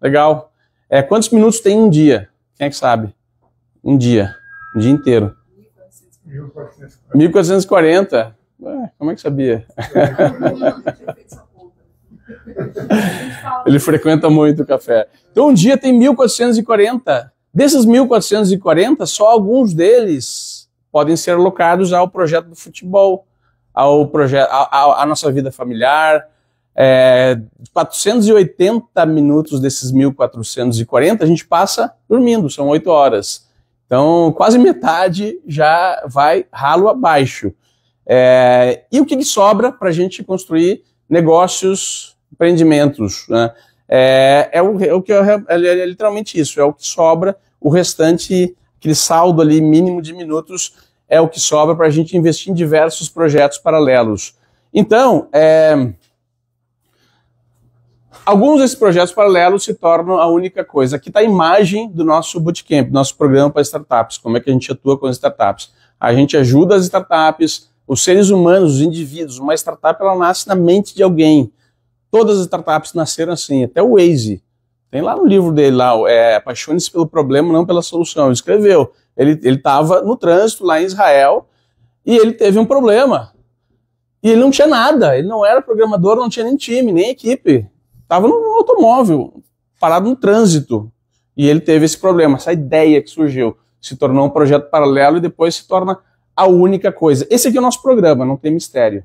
Legal. É, quantos minutos tem um dia? Quem é que sabe? Um dia. Um dia inteiro. 1440. Ué, como é que sabia? Ele frequenta muito o café. Então, um dia tem 1440. Desses 1440, só alguns deles podem ser alocados ao projeto do futebol, ao projeto, à nossa vida familiar, é, 480 minutos desses 1.440 a gente passa dormindo, são 8 horas. Então, quase metade já vai ralo abaixo. É, e o que, que sobra para a gente construir negócios, empreendimentos? Né? É, é, o, é, o, que é, é, literalmente isso, é o que sobra, o restante, aquele saldo ali mínimo de minutos, é o que sobra para a gente investir em diversos projetos paralelos. Então, é, Alguns desses projetos paralelos se tornam a única coisa. Aqui está a imagem do nosso bootcamp, nosso programa para startups, como é que a gente atua com as startups. A gente ajuda as startups, os seres humanos, os indivíduos. Uma startup ela nasce na mente de alguém. Todas as startups nasceram assim, até o Waze. Tem lá no livro dele, lá, é, Apaixone-se pelo problema, não pela solução. Ele escreveu. Ele estava no trânsito lá em Israel e ele teve um problema. E ele não tinha nada, ele não era programador, não tinha nem time, nem equipe estava num automóvel, parado no trânsito. E ele teve esse problema, essa ideia que surgiu. Se tornou um projeto paralelo e depois se torna a única coisa. Esse aqui é o nosso programa, não tem mistério.